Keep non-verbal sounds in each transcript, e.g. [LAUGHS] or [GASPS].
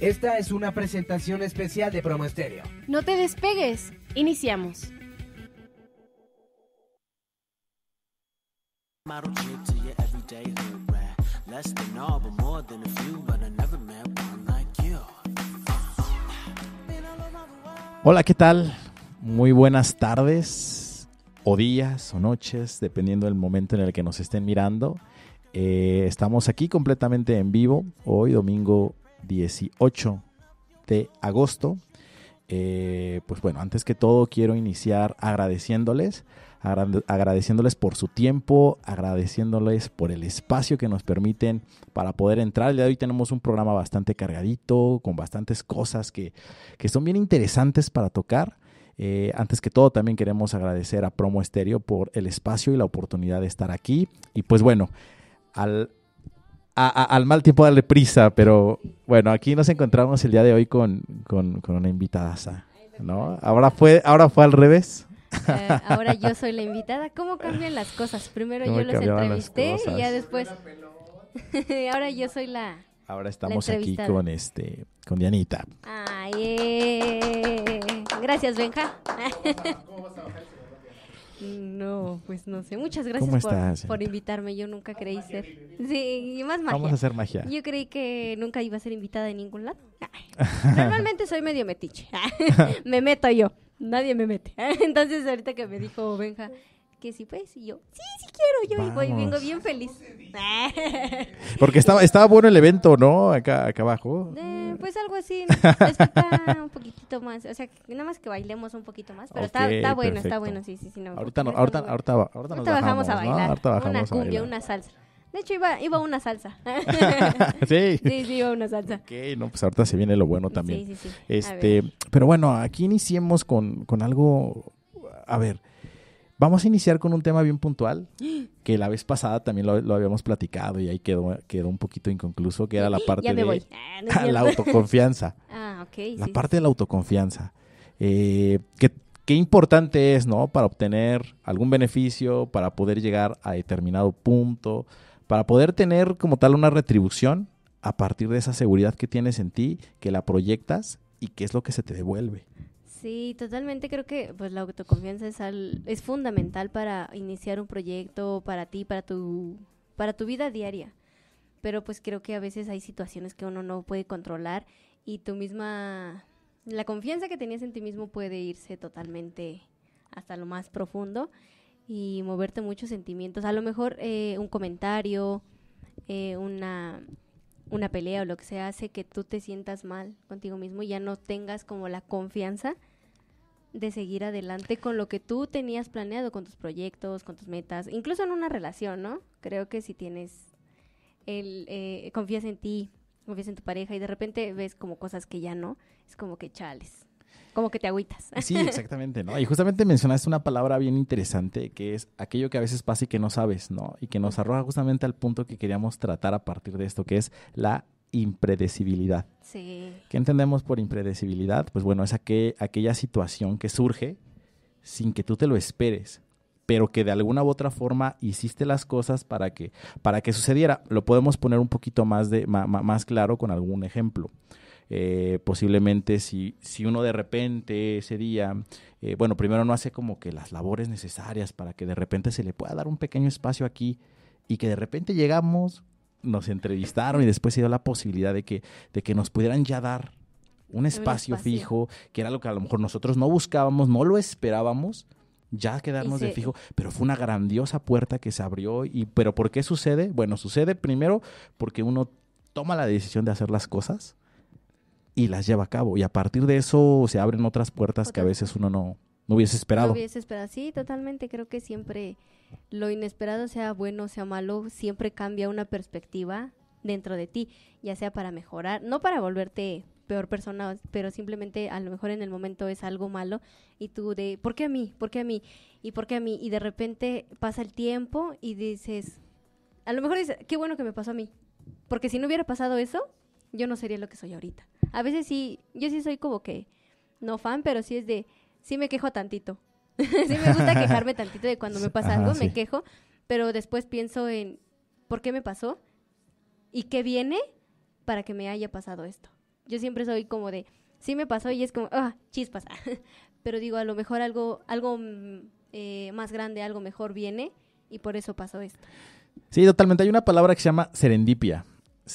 Esta es una presentación especial de Promo No te despegues, iniciamos. Hola, ¿qué tal? Muy buenas tardes, o días, o noches, dependiendo del momento en el que nos estén mirando. Eh, estamos aquí completamente en vivo, hoy domingo 18 de agosto. Eh, pues bueno, antes que todo quiero iniciar agradeciéndoles, agradeciéndoles por su tiempo, agradeciéndoles por el espacio que nos permiten para poder entrar. El de hoy tenemos un programa bastante cargadito, con bastantes cosas que, que son bien interesantes para tocar. Eh, antes que todo, también queremos agradecer a Promo Estéreo por el espacio y la oportunidad de estar aquí. Y pues bueno, al al mal tiempo darle prisa, pero bueno, aquí nos encontramos el día de hoy con, con, una invitada, ¿no? Ahora fue, ahora fue al revés. Eh, ahora yo [LAUGHS] soy la invitada. ¿Cómo cambian las cosas? Primero yo los entrevisté y ya después. [LAUGHS] ahora yo soy la. Ahora estamos aquí con este, con Dianita. Ay, eh. gracias Benja. [LAUGHS] ¿Cómo cómo no, pues no sé. Muchas gracias por, invitarme. Yo nunca creí ser. sí, y más magia. Vamos a hacer magia. Yo creí que nunca iba a ser invitada en ningún lado. [LAUGHS] Normalmente soy medio metiche. [LAUGHS] me meto yo. Nadie me mete. [LAUGHS] Entonces, ahorita que me dijo Benja que sí, pues, y yo, sí, sí quiero, yo y voy, vengo bien feliz. [LAUGHS] Porque estaba, estaba bueno el evento, ¿no? Acá, acá abajo. Eh, pues algo así, que [LAUGHS] un poquitito más, o sea, nada más que bailemos un poquito más, pero está, bueno, está bueno, sí, sí, sí. No, ahorita, no, ahorita, ahorita, ahorita, ahorita, nos bajamos, a bailar, ahorita una cumbia, una salsa. De hecho, iba, iba una salsa. [LAUGHS] ¿Sí? sí. Sí, iba una salsa. Ok, no, pues ahorita se viene lo bueno también. Sí, sí, sí. Este, pero bueno, aquí iniciemos con, con algo. A ver, Vamos a iniciar con un tema bien puntual, [GASPS] que la vez pasada también lo, habíamos platicado y ahí quedó, quedó un poquito inconcluso, que era la [LAUGHS] parte de la autoconfianza. la parte de la autoconfianza. qué importante es, ¿no? Para obtener algún beneficio, para poder llegar a determinado punto, para poder tener como tal una retribución a partir de esa seguridad que tienes en ti, que la proyectas y qué es lo que se te devuelve. Sí, totalmente. Creo que pues la autoconfianza es, fundamental para iniciar un proyecto para ti, para tu, para tu vida diaria. Pero pues creo que a veces hay situaciones que uno no puede controlar y tu misma la confianza que tenías en ti mismo puede irse totalmente hasta lo más profundo y moverte muchos sentimientos. A lo mejor eh, un comentario, eh, una, una pelea o lo que sea hace que tú te sientas mal contigo mismo y ya no tengas como la confianza de seguir adelante con lo que tú tenías planeado, con tus proyectos, con tus metas, incluso en una relación, ¿no? Creo que si tienes el, eh, confías en ti, confías en tu pareja y de repente ves como cosas que ya no, es como que chales. Como que te agüitas. Sí, [LAUGHS] exactamente, ¿no? Y justamente mencionaste una palabra bien interesante que es aquello que a veces pasa y que no sabes, ¿no? Y que nos arroja justamente al punto que queríamos tratar a partir de esto, que es la impredecibilidad. ¿Qué entendemos por impredecibilidad? Pues bueno, es aquella situación que surge sin que tú te lo esperes, pero que de alguna u otra forma hiciste las cosas para que, para que sucediera. Lo podemos poner un poquito más, de, más claro con algún ejemplo. Eh, posiblemente si, si uno de repente ese día, eh, bueno, primero no hace como que las labores necesarias para que de repente se le pueda dar un pequeño espacio aquí y que de repente llegamos nos entrevistaron y después se dio la posibilidad de que, de que nos pudieran ya dar un espacio, fijo, que era lo que a lo mejor nosotros no buscábamos, no lo esperábamos, ya quedarnos de fijo, pero fue una grandiosa puerta que se abrió y pero ¿por qué sucede? Bueno, sucede primero porque uno toma la decisión de hacer las cosas y las lleva a cabo y a partir de eso se abren otras puertas que a veces uno no no hubiese esperado. No hubiese esperado, sí, totalmente. Creo que siempre lo inesperado, sea bueno, sea malo, siempre cambia una perspectiva dentro de ti, ya sea para mejorar, no para volverte peor persona, pero simplemente a lo mejor en el momento es algo malo y tú de, ¿por qué a mí? ¿Por qué a mí? ¿Y por qué a mí? Y de repente pasa el tiempo y dices, a lo mejor dices, qué bueno que me pasó a mí, porque si no hubiera pasado eso, yo no sería lo que soy ahorita. A veces sí, yo sí soy como que, no fan, pero sí es de, sí me quejo tantito. [LAUGHS] sí me gusta quejarme [LAUGHS] tantito de cuando me pasa algo, me quejo, pero después pienso en por qué me pasó y qué viene para que me haya pasado esto. Yo siempre soy como de, sí me pasó y es como, ah, chispas. [LAUGHS] pero digo, a lo mejor algo, algo mm, eh, más grande, algo mejor viene y por eso pasó esto. Sí, totalmente. Hay una palabra que se llama serendipia.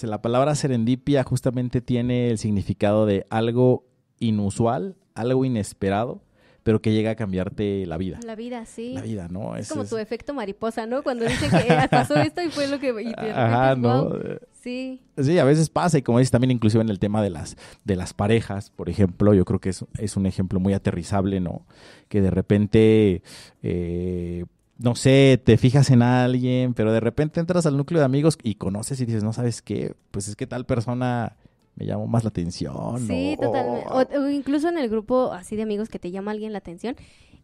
La palabra serendipia justamente tiene el significado de algo inusual, algo inesperado pero que llega a cambiarte la vida. La vida, sí. La vida, ¿no? Es, como tu efecto mariposa, ¿no? Cuando dice que ah, pasó esto y fue lo que... Y Ajá, ¿no? Eh, sí. Sí, a veces pasa y como dices también inclusive en el tema de las, de las parejas, por ejemplo, yo creo que es, un ejemplo muy aterrizable, ¿no? Que de repente... Eh, no sé, te fijas en alguien, pero de repente entras al núcleo de amigos y conoces y dices, no sabes qué, pues es que tal persona me llamo más la atención. Sí, totalmente. Oh. incluso en el grupo así de amigos que te llama alguien la atención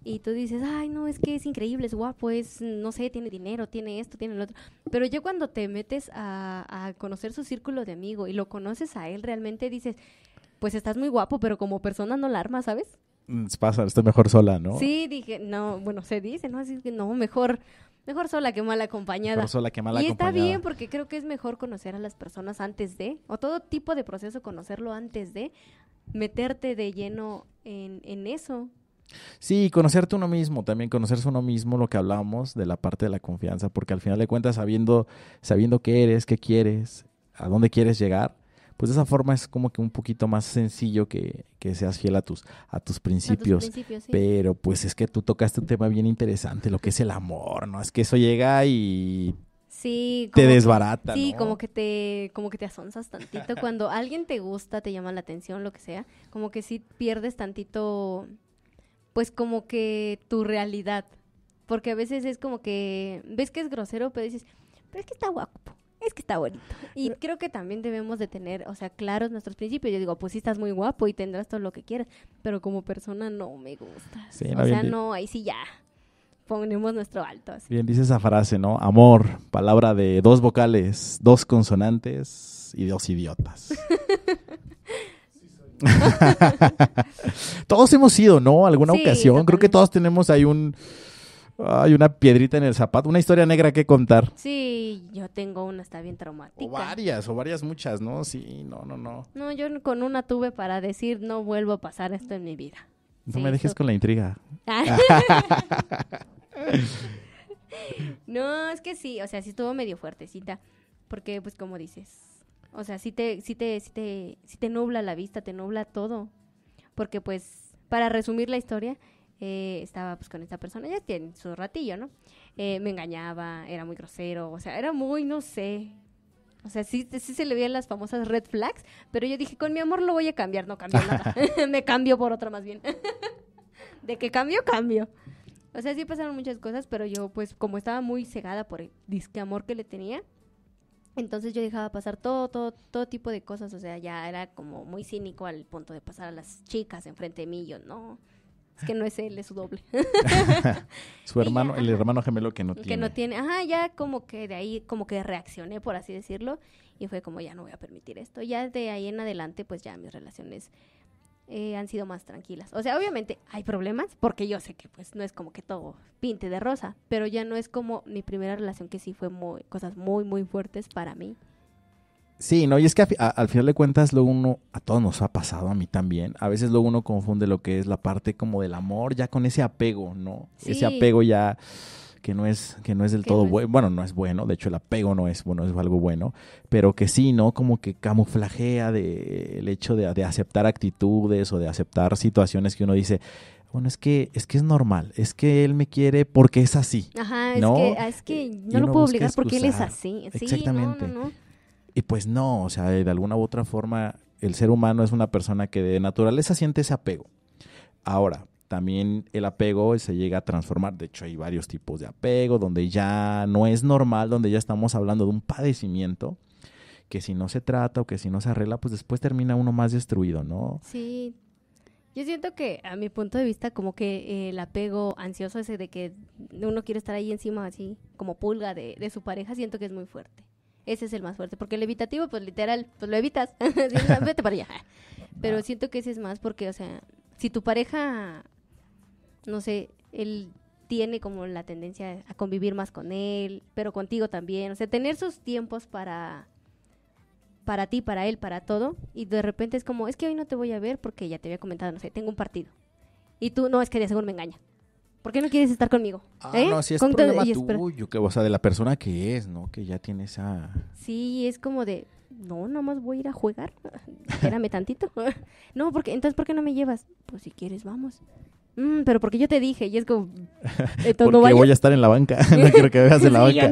y tú dices, ay, no, es que es increíble, es guapo, es, no sé, tiene dinero, tiene esto, tiene lo otro. Pero yo cuando te metes a, conocer su círculo de amigo y lo conoces a él, realmente dices, pues estás muy guapo, pero como persona no la arma, ¿sabes? Mm, pasa, estoy mejor sola, ¿no? Sí, dije, no, bueno, se dice, ¿no? Así que no, mejor Mejor sola que mal acompañada. Mejor sola que mal acompañada. Y está bien porque creo que es mejor conocer a las personas antes de, o todo tipo de proceso, conocerlo antes de, meterte de lleno en, en eso. Sí, conocerte uno mismo, también conocerse uno mismo, lo que hablamos de la parte de la confianza, porque al final de cuentas, sabiendo, sabiendo qué eres, qué quieres, a dónde quieres llegar, pues de esa forma es como que un poquito más sencillo que, seas fiel a tus, a tus principios. Pero pues es que tú tocaste un tema bien interesante, lo que es el amor, ¿no? Es que eso llega y Sí, te desbarata. ¿no? sí, como que te, como que te asonzas tantito. Cuando alguien te gusta, te llama la atención, lo que sea, como que sí pierdes tantito, pues como que tu realidad. Porque a veces es como que, ves que es grosero, pero dices, pero es que está guapo es que está bonito. Y creo que también debemos de tener, o sea, claros nuestros principios. Yo digo, pues sí estás muy guapo y tendrás todo lo que quieras, pero como persona no me gusta. o sea, no, ahí sí ya ponemos nuestro alto. Bien, dice esa frase, ¿no? Amor, palabra de dos vocales, dos consonantes y dos idiotas. [LAUGHS] [LAUGHS] todos hemos sido, ¿no? Alguna ocasión. Creo que todos tenemos ahí un hay una piedrita en el zapato, una historia negra que contar. Sí, yo tengo una, está bien traumática. O varias, o varias muchas, ¿no? Sí, no, no, no. No, yo con una tuve para decir, no vuelvo a pasar esto en mi vida. No me dejes con la intriga. [LAUGHS] no, es que sí, o sea, sí estuvo medio fuertecita, porque pues como dices, o sea, sí te, sí te, sí te, sí te nubla la vista, te nubla todo, porque pues, para resumir la historia, eh, estaba pues con esta persona, ya tiene su ratillo, ¿no? Eh, me engañaba, era muy grosero, o sea, era muy, no sé. O sea, sí, sí se le veían las famosas red flags, pero yo dije, con mi amor lo voy a cambiar, no cambio nada. [LAUGHS] [LAUGHS] me cambio por otra más bien. [LAUGHS] de que cambio, cambio. O sea, sí pasaron muchas cosas, pero yo pues como estaba muy cegada por el disque amor que le tenía, entonces yo dejaba pasar todo, todo, todo tipo de cosas. O sea, ya era como muy cínico al punto de pasar a las chicas enfrente de mí. Yo no. Es que no es él, es su doble. [LAUGHS] su hermano, el hermano gemelo que no tiene. Que no tiene, ajá, ya como que de ahí, como que reaccioné, por así decirlo, y fue como, ya no voy a permitir esto. Ya de ahí en adelante, pues ya mis relaciones eh, han sido más tranquilas. O sea, obviamente hay problemas, porque yo sé que pues no es como que todo pinte de rosa, pero ya no es como mi primera relación que sí fue muy, cosas muy, muy fuertes para mí. Sí, no, y es que al final de cuentas, lo uno, a todos nos ha pasado, a mí también. A veces luego uno confunde lo que es la parte como del amor ya con ese apego, ¿no? Ese apego ya que no es, que no es del todo bueno. bueno, no es bueno, de hecho el apego no es bueno, es algo bueno, pero que sí, ¿no? Como que camuflajea de, el hecho de, aceptar actitudes o de aceptar situaciones que uno dice, bueno, es que, es que es normal, es que él me quiere porque es así. Ajá, ¿no? Ah, es, que, no lo puedo obligar porque él es así. Sí, Exactamente. No, no, y pues no, o sea, de alguna u otra forma, el ser humano es una persona que de naturaleza siente ese apego. Ahora, también el apego se llega a transformar. De hecho, hay varios tipos de apego donde ya no es normal, donde ya estamos hablando de un padecimiento que si no se trata o que si no se arregla, pues después termina uno más destruido, ¿no? Sí. Yo siento que a mi punto de vista como que eh, el apego ansioso ese de que uno quiere estar ahí encima así como pulga de, de su pareja, siento que es muy fuerte. Ese es el más fuerte, porque el evitativo, pues literal, pues lo evitas. [LAUGHS] Ah, vete para [LAUGHS] Pero siento que ese es más porque, o sea, si tu pareja, no sé, él tiene como la tendencia a convivir más con él, pero contigo también. O sea, tener sus tiempos para para ti, para él, para todo, y de repente es como, es que hoy no te voy a ver porque ya te había comentado, no sé, tengo un partido. Y tú, no, es que de seguro me engaña. ¿Por qué no quieres estar conmigo? Ah, ¿Eh? no, si es problema tuyo, que, o sea, de la persona que es, ¿no? Que ya tiene esa... Sí, es como de, no, nada más voy a ir a jugar, [LAUGHS] espérame tantito. [LAUGHS] no, porque, entonces, ¿por qué no me llevas? Pues si quieres, vamos. Mm, pero porque yo te dije, y es como, [LAUGHS] porque no voy a estar en la banca, [LAUGHS] no quiero que veas en la [LAUGHS] banca.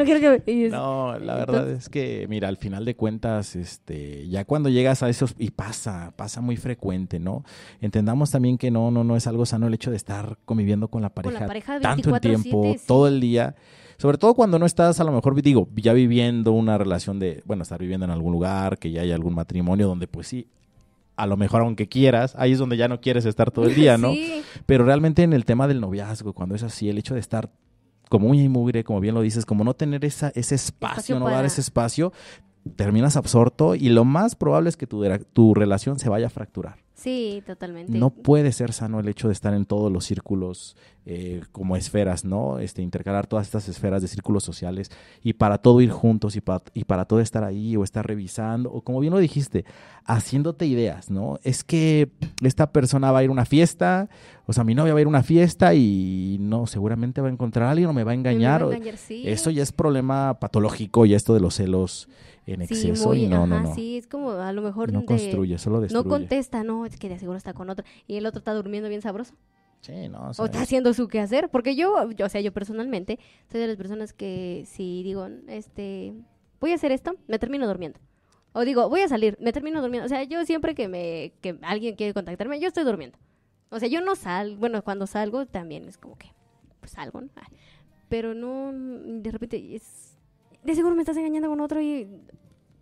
No, la verdad es que, mira, al final de cuentas, este, ya cuando llegas a esos, y pasa, pasa muy frecuente, ¿no? Entendamos también que no, no, no es algo sano el hecho de estar conviviendo con la pareja, tanto el tiempo, todo el día. Sobre todo cuando no estás, a lo mejor, digo, ya viviendo una relación de, bueno, estar viviendo en algún lugar, que ya hay algún matrimonio donde, pues sí, a lo mejor aunque quieras, ahí es donde ya no quieres estar todo el día, ¿no? [LAUGHS] Pero realmente en el tema del noviazgo, cuando es así, el hecho de estar como muy y mugre, como bien lo dices, como no tener esa, ese espacio, no dar ese espacio, terminas absorto y lo más probable es que tu, tu relación se vaya a fracturar. Sí, totalmente. No puede ser sano el hecho de estar en todos los círculos eh, como esferas, ¿no? Este, intercalar todas estas esferas de círculos sociales y para todo ir juntos y para, y para todo estar ahí o estar revisando, o como bien lo dijiste, haciéndote ideas, ¿no? Es que esta persona va a ir a una fiesta, o sea, mi novia va a ir a una fiesta y no, seguramente va a encontrar a alguien o me va a engañar. Eso ya es problema patológico, y esto de los celos en exceso y no, no, no. Sí, es como a lo mejor no construye, solo destruye. No contesta, no, es que de seguro está con otro y el otro está durmiendo bien sabroso. O, está haciendo su quehacer. Porque yo, o sea, yo personalmente soy de las personas que si digo, este, voy a hacer esto, me termino durmiendo. O digo, voy a salir, me termino durmiendo. O sea, yo siempre que, me, que alguien quiere contactarme, yo estoy durmiendo. O sea, yo no salgo, bueno, cuando salgo también es como que, pues salgo, Pero no, de repente, es, de seguro me estás engañando con otro y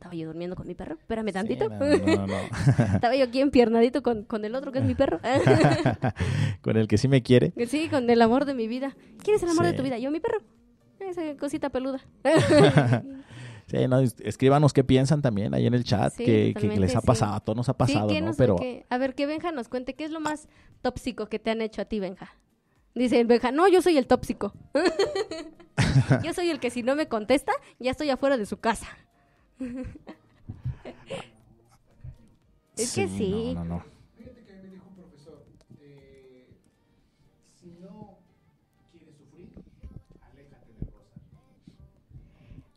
estaba yo durmiendo con mi perro, espérame tantito. no, [LAUGHS] estaba yo aquí empiernadito con, con el otro que es mi perro. [LAUGHS] con el que sí me quiere. Sí, con el amor de mi vida. ¿Quieres el amor de tu vida? Yo, mi perro. Esa cosita peluda. [LAUGHS] sí, escríbanos qué piensan también ahí en el chat, Qué que, les ha pasado, a todos nos ha pasado, Pero... a ver, que Benja nos cuente, ¿qué es lo más tóxico que te han hecho a ti, Benja? Dice Benja, no, yo soy el tóxico. yo soy el que si no me contesta, ya estoy afuera de su casa. [LAUGHS] es que sí. No,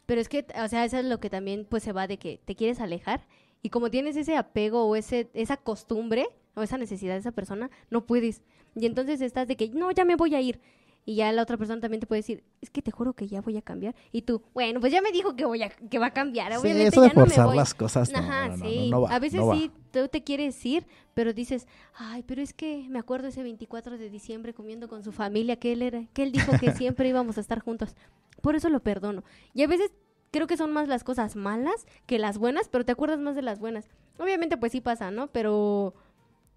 Pero es que, o sea, eso es lo que también pues se va de que te quieres alejar y como tienes ese apego o ese, esa costumbre o esa necesidad de esa persona, no puedes. Y entonces estás de que, no, ya me voy a ir y ya la otra persona también te puede decir, es que te juro que ya voy a cambiar. Y tú, bueno, pues ya me dijo que voy a, que va a cambiar. eso de las cosas. No, Ajá, sí. a veces sí, tú te quieres ir, pero dices, ay, pero es que me acuerdo ese 24 de diciembre comiendo con su familia, que él era, que él dijo que siempre íbamos a estar juntos. Por eso lo perdono. Y a veces creo que son más las cosas malas que las buenas, pero te acuerdas más de las buenas. Obviamente, pues sí pasa, ¿no? Pero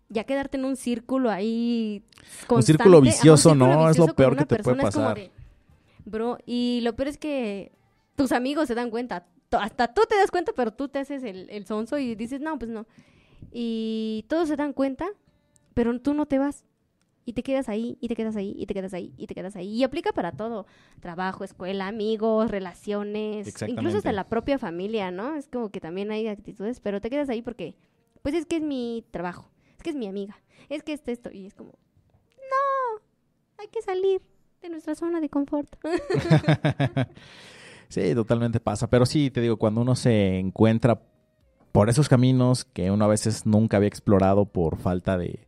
ya quedarte en un círculo ahí constante, un círculo vicioso, no, es lo peor que te puede pasar. bro, y lo peor es que tus amigos se dan cuenta, hasta tú te das cuenta, pero tú te haces el, el sonso y dices, "No, pues no." Y todos se dan cuenta, pero tú no te vas. Y te quedas ahí, y te quedas ahí, y te quedas ahí, y te quedas ahí. Y aplica para todo. Trabajo, escuela, amigos, relaciones, incluso hasta la propia familia, ¿no? Es como que también hay actitudes, pero te quedas ahí porque, pues es que es mi trabajo es que es mi amiga, es que esto, esto, y es como, no, hay que salir de nuestra zona de confort. [LAUGHS] sí, totalmente pasa, pero sí, te digo, cuando uno se encuentra por esos caminos que uno a veces nunca había explorado por falta de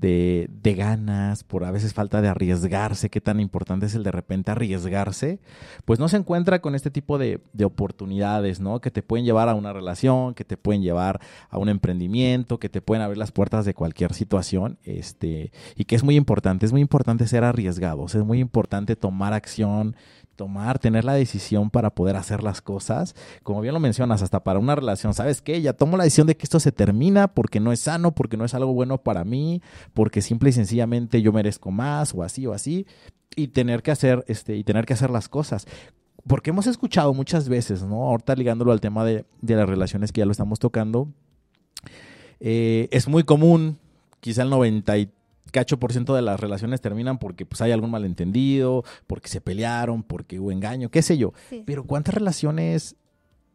de, de, ganas, por a veces falta de arriesgarse, qué tan importante es el de repente arriesgarse, pues no se encuentra con este tipo de, de, oportunidades, ¿no? Que te pueden llevar a una relación, que te pueden llevar a un emprendimiento, que te pueden abrir las puertas de cualquier situación, este, y que es muy importante, es muy importante ser arriesgados, es muy importante tomar acción, tomar, tener la decisión para poder hacer las cosas, como bien lo mencionas, hasta para una relación, ¿sabes qué? Ya tomo la decisión de que esto se termina porque no es sano, porque no es algo bueno para mí, porque simple y sencillamente yo merezco más o así o así y tener que hacer este y tener que hacer las cosas porque hemos escuchado muchas veces, ¿no? Ahorita ligándolo al tema de, las relaciones que ya lo estamos tocando, eh, es muy común, quizá el 93, cacho por ciento de las relaciones terminan porque pues, hay algún malentendido, porque se pelearon, porque hubo engaño, qué sé yo. Pero ¿cuántas relaciones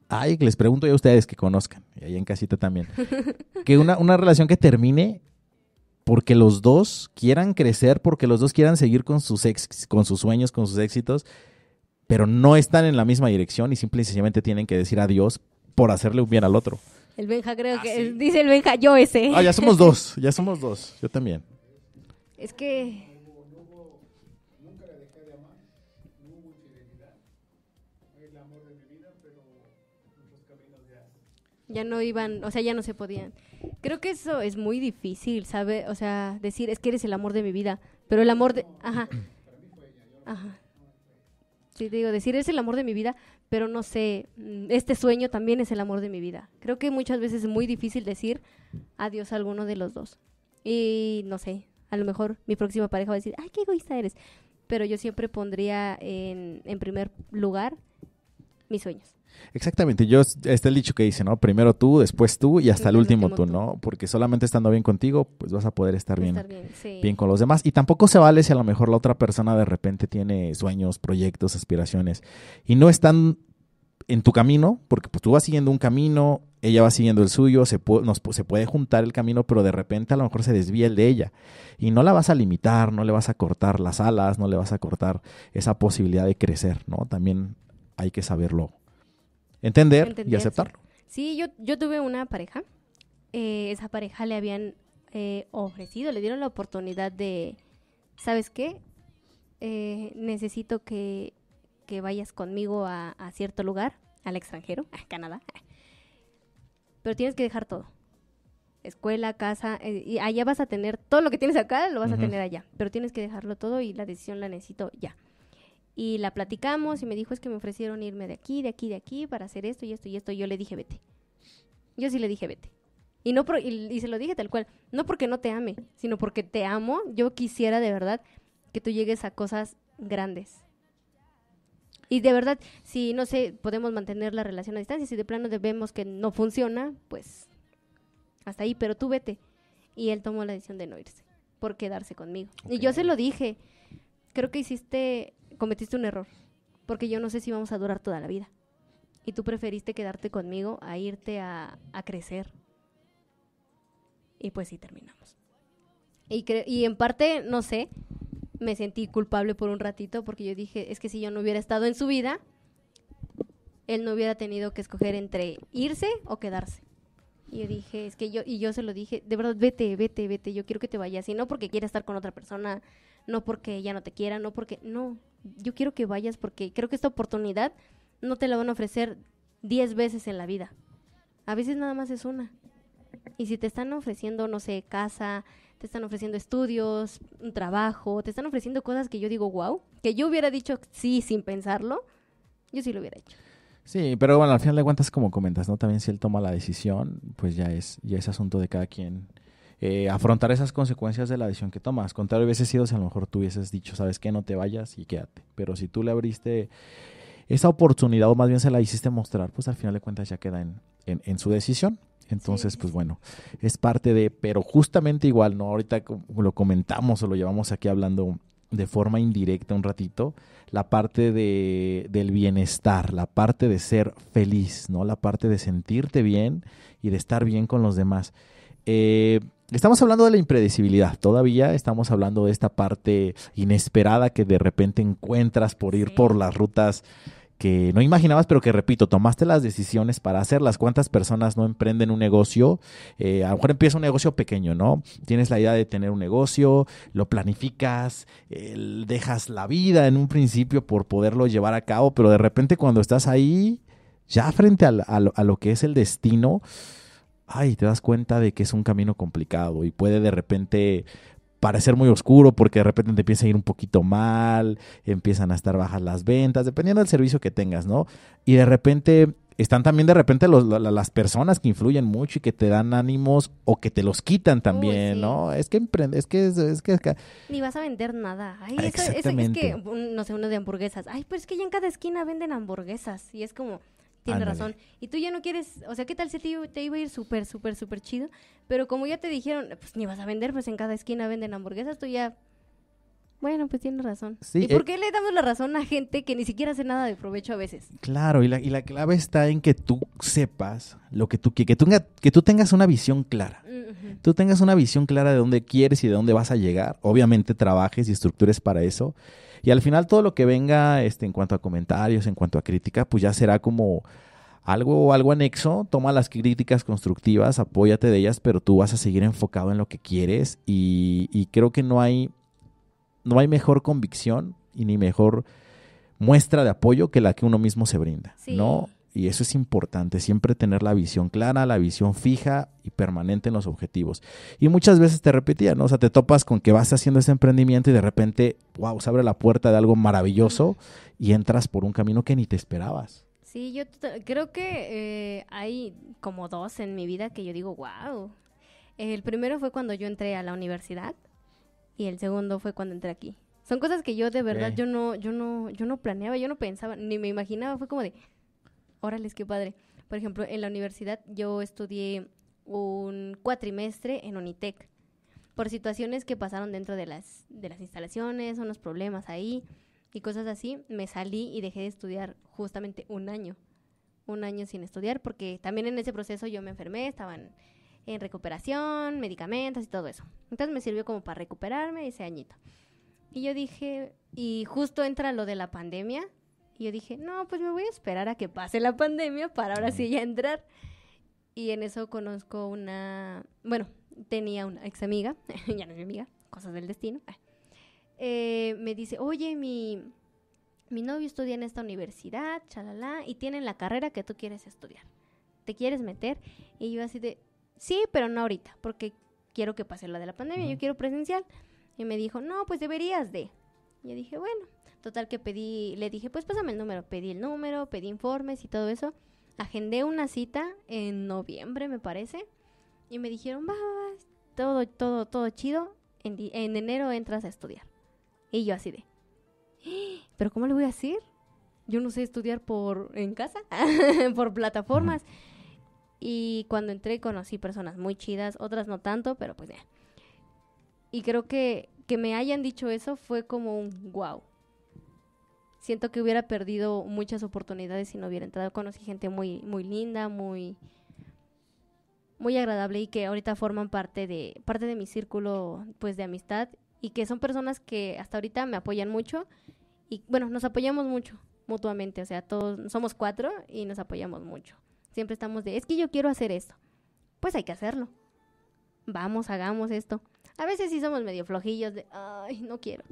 hay? Les pregunto yo a ustedes que conozcan, y ahí en casita también, que una, relación que termine porque los dos quieran crecer, porque los dos quieran seguir con sus, con sus sueños, con sus éxitos, pero no están en la misma dirección y simple y sencillamente tienen que decir adiós por hacerle un bien al otro. El Benja creo que ah, dice el Benja, yo ese. Ah, ya somos [LAUGHS] dos, ya somos dos, yo también. Es que... nunca dejé de amar, no hubo amor de mi vida, pero caminos ya... Ya no iban, o sea, ya no se podían. Creo que eso es muy difícil, ¿sabe? O sea, decir, es que eres el amor de mi vida, pero el amor de... Ajá. Sí, digo, decir es el amor de mi vida, pero no sé, mm, este sueño también es el amor de mi vida. Creo que muchas veces es muy difícil decir adiós a alguno de los dos. Y no sé, a lo mejor mi próxima pareja va a decir, ay, qué egoísta eres. Pero yo siempre pondría en, primer lugar mis sueños. Exactamente, yo está el dicho que dice, ¿no? Primero tú, después tú y hasta el último tú, ¿no? Porque solamente estando bien contigo, pues vas a poder estar bien, bien, con los demás. Y tampoco se vale si a lo mejor la otra persona de repente tiene sueños, proyectos, aspiraciones y no están en tu camino, porque pues, tú vas siguiendo un camino, ella va siguiendo el suyo, se, nos, se puede juntar el camino, pero de repente a lo mejor se desvía el de ella. Y no la vas a limitar, no le vas a cortar las alas, no le vas a cortar esa posibilidad de crecer, ¿no? También hay que saberlo entender y aceptarlo. Sí, yo, yo tuve una pareja, eh, esa pareja le habían eh, ofrecido, le dieron la oportunidad de, ¿sabes qué? Eh, necesito que, vayas conmigo a, a cierto lugar, al extranjero, a Canadá pero tienes que dejar todo. Escuela, casa, eh, y allá vas a tener todo lo que tienes acá, lo vas a tener allá, pero tienes que dejarlo todo y la decisión la necesito ya. Y la platicamos y me dijo, es que me ofrecieron irme de aquí, de aquí, de aquí, para hacer esto y esto y esto. Y yo le dije, vete. Yo sí le dije, vete. Y, no y, y, se lo dije tal cual, no porque no te ame, sino porque te amo, yo quisiera de verdad que tú llegues a cosas grandes. Y de verdad, si no sé, podemos mantener la relación a distancia, si de plano vemos que no funciona, pues hasta ahí, pero tú vete. Y él tomó la decisión de no irse, por quedarse conmigo. Y yo se lo dije, creo que hiciste, cometiste un error, porque yo no sé si vamos a durar toda la vida. Y tú preferiste quedarte conmigo a irte a, a crecer. Y pues sí, terminamos. Y, y en parte, no sé, me sentí culpable por un ratito porque yo dije, es que si yo no hubiera estado en su vida, él no hubiera tenido que escoger entre irse o quedarse. Y yo dije, es que yo, y yo se lo dije, de verdad, vete, vete, vete, yo quiero que te vayas. Y no porque quiera estar con otra persona, no porque ella no te quiera, no porque, no, yo quiero que vayas porque creo que esta oportunidad no te la van a ofrecer diez veces en la vida. A veces nada más es una. Y si te están ofreciendo, no sé, casa, te están ofreciendo estudios, un trabajo, te están ofreciendo cosas que yo digo, wow, que yo hubiera dicho sí sin pensarlo, yo sí lo hubiera hecho. Sí, pero bueno, al final de cuentas, como comentas, ¿no? También si él toma la decisión, pues ya es, ya es asunto de cada quien eh, afrontar esas consecuencias de la decisión que tomas. Contrario hubiese sido si a lo mejor tú hubieses dicho, sabes que no te vayas y quédate. Pero si tú le abriste esa oportunidad, o más bien se la hiciste mostrar, pues al final de cuentas ya queda en, en, en su decisión. Entonces, pues bueno, es parte de, pero justamente igual, ¿no? Ahorita lo comentamos o lo llevamos aquí hablando de forma indirecta un ratito, la parte de, del bienestar, la parte de ser feliz, ¿no? La parte de sentirte bien y de estar bien con los demás. Eh, estamos hablando de la impredecibilidad, todavía estamos hablando de esta parte inesperada que de repente encuentras por ir por las rutas que no imaginabas, pero que repito, tomaste las decisiones para hacerlas. ¿Cuántas personas no emprenden un negocio? Eh, a lo mejor empieza un negocio pequeño, ¿no? Tienes la idea de tener un negocio, lo planificas, dejas la vida en un principio por poderlo llevar a cabo, pero de repente cuando estás ahí, ya frente a, a lo que es el destino, ay, te das cuenta de que es un camino complicado y puede de repente parecer muy oscuro porque de repente te empieza a ir un poquito mal, empiezan a estar bajas las ventas, dependiendo del servicio que tengas, ¿no? Y de repente están también de repente las personas que influyen mucho y que te dan ánimos o que te los quitan también, ¿no? Es que emprende, es que es, que, Ni vas a vender nada. Ay, Eso, es que, no sé, uno de hamburguesas. Ay, pero es que ya en cada esquina venden hamburguesas y es como tiene razón. Y tú ya no quieres, o sea, ¿qué tal si te, iba a ir súper, súper, súper chido? Pero como ya te dijeron, pues ni vas a vender, pues en cada esquina venden hamburguesas, tú ya... Bueno, pues tiene razón. ¿Y por eh, qué le damos la razón a gente que ni siquiera hace nada de provecho a veces? Claro, y la, y la clave está en que tú sepas lo que tú quieres, que, tú, que tú tengas una visión clara tú tengas una visión clara de dónde quieres y de dónde vas a llegar. Obviamente trabajes y estructures para eso. Y al final todo lo que venga este, en cuanto a comentarios, en cuanto a crítica, pues ya será como algo, algo anexo. Toma las críticas constructivas, apóyate de ellas, pero tú vas a seguir enfocado en lo que quieres. Y, creo que no hay, no hay mejor convicción y ni mejor muestra de apoyo que la que uno mismo se brinda, ¿no? y eso es importante, siempre tener la visión clara, la visión fija y permanente en los objetivos. Y muchas veces te repetía, ¿no? O sea, te topas con que vas haciendo ese emprendimiento y de repente, wow, se abre la puerta de algo maravilloso y entras por un camino que ni te esperabas. Sí, yo creo que eh, hay como dos en mi vida que yo digo, wow. El primero fue cuando yo entré a la universidad y el segundo fue cuando entré aquí. Son cosas que yo de verdad yo no yo no yo no planeaba, yo no pensaba, ni me imaginaba, fue como de, Órale, qué padre. Por ejemplo, en la universidad yo estudié un cuatrimestre en Unitec por situaciones que pasaron dentro de las, de las instalaciones, unos problemas ahí y cosas así, me salí y dejé de estudiar justamente un año. Un año sin estudiar porque también en ese proceso yo me enfermé, estaban en recuperación, medicamentos y todo eso. Entonces me sirvió como para recuperarme ese añito. Y yo dije, y justo entra lo de la pandemia, y yo dije, no, pues me voy a esperar a que pase la pandemia para ahora sí ya entrar. Y en eso conozco una, bueno, tenía una ex amiga, [LAUGHS] ya no es mi amiga, cosas del destino. Ah. Eh, me dice, oye, mi, mi novio estudia en esta universidad, chalala, y tiene la carrera que tú quieres estudiar. ¿Te quieres meter? Y yo así de, sí, pero no ahorita, porque quiero que pase la de la pandemia, yo quiero presencial. Y me dijo, no, pues deberías de. Y Yo dije, bueno. Total que pedí, le dije, pues pásame el número, pedí el número, pedí informes y todo eso. Agendé una cita en noviembre, me parece, y me dijeron, va, va, va todo, todo, todo chido, en, enero entras a estudiar. Y yo así de, ¿Eh? pero ¿cómo le voy a decir? Yo no sé estudiar por en casa, [LAUGHS] por plataformas. Y cuando entré conocí personas muy chidas, otras no tanto, pero pues ya. Y creo que que me hayan dicho eso fue como un wow siento que hubiera perdido muchas oportunidades si no hubiera entrado. Conocí gente muy, muy linda, muy, muy agradable y que ahorita forman parte de, parte de mi círculo pues de amistad y que son personas que hasta ahorita me apoyan mucho y bueno, nos apoyamos mucho mutuamente, o sea, todos somos cuatro y nos apoyamos mucho. Siempre estamos de, es que yo quiero hacer esto. Pues hay que hacerlo. Vamos, hagamos esto. A veces sí somos medio flojillos de, ay, no quiero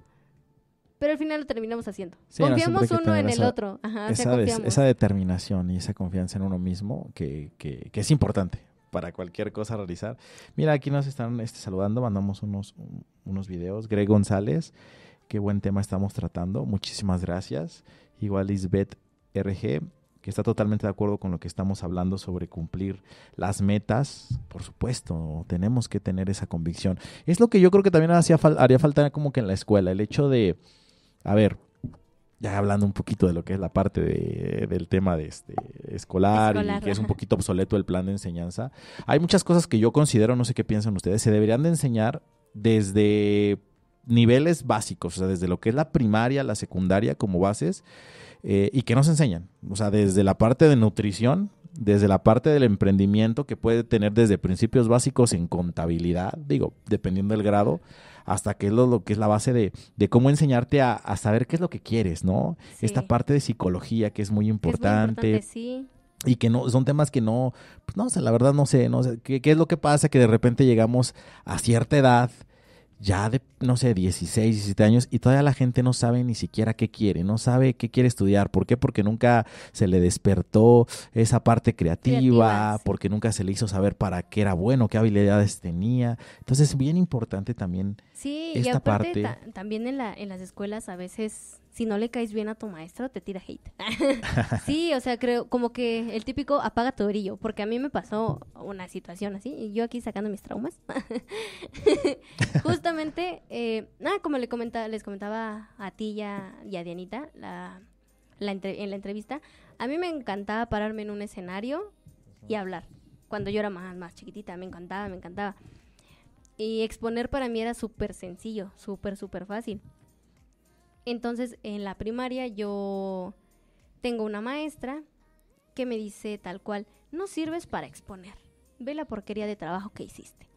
pero al final lo terminamos haciendo. confiamos uno en el otro. esa, determinación y esa confianza en uno mismo que, es importante para cualquier cosa realizar. Mira, aquí nos están este, saludando, mandamos unos, unos videos. Greg González, qué buen tema estamos tratando, muchísimas gracias. Igual Lisbeth RG, que está totalmente de acuerdo con lo que estamos hablando sobre cumplir las metas, por supuesto, tenemos que tener esa convicción. Es lo que yo creo que también hacía haría falta como que en la escuela, el hecho de a ver, ya hablando un poquito de lo que es la parte de, del tema de este, escolar, y que es un poquito obsoleto el plan de enseñanza, hay muchas cosas que yo considero, no sé qué piensan ustedes, se deberían de enseñar desde niveles básicos, o sea, desde lo que es la primaria, la secundaria como bases, eh, y que no se enseñan, o sea, desde la parte de nutrición, desde la parte del emprendimiento que puede tener desde principios básicos en contabilidad, digo, dependiendo del grado, hasta que es lo, que es la base de, cómo enseñarte a, saber qué es lo que quieres, ¿no? Esta parte de psicología que es muy importante. sí y que no son temas que no pues no sé la verdad no sé no sé qué es lo que pasa que de repente llegamos a cierta edad ya de, no sé, 16, 17 años y todavía la gente no sabe ni siquiera qué quiere, no sabe qué quiere estudiar. ¿Por qué? Porque nunca se le despertó esa parte creativa, porque nunca se le hizo saber para qué era bueno, qué habilidades tenía. Entonces es bien importante también sí, esta parte. también en, la, en las escuelas a veces si no le caes bien a tu maestro, te tira hate. [LAUGHS] sí, o sea, creo como que el típico apaga tu brillo, porque a mí me pasó una situación así, y yo aquí sacando mis traumas. [LAUGHS] Justamente, eh, nada, como le comentaba, les comentaba a ti y a, y a Dianita la, en la entrevista, a mí me encantaba pararme en un escenario y hablar. Cuando yo era más, más chiquitita, me encantaba, me encantaba. Y exponer para mí era súper sencillo, súper, súper fácil. Entonces, en la primaria yo tengo una maestra que me dice tal cual, no sirves para exponer, ve la porquería de trabajo que hiciste.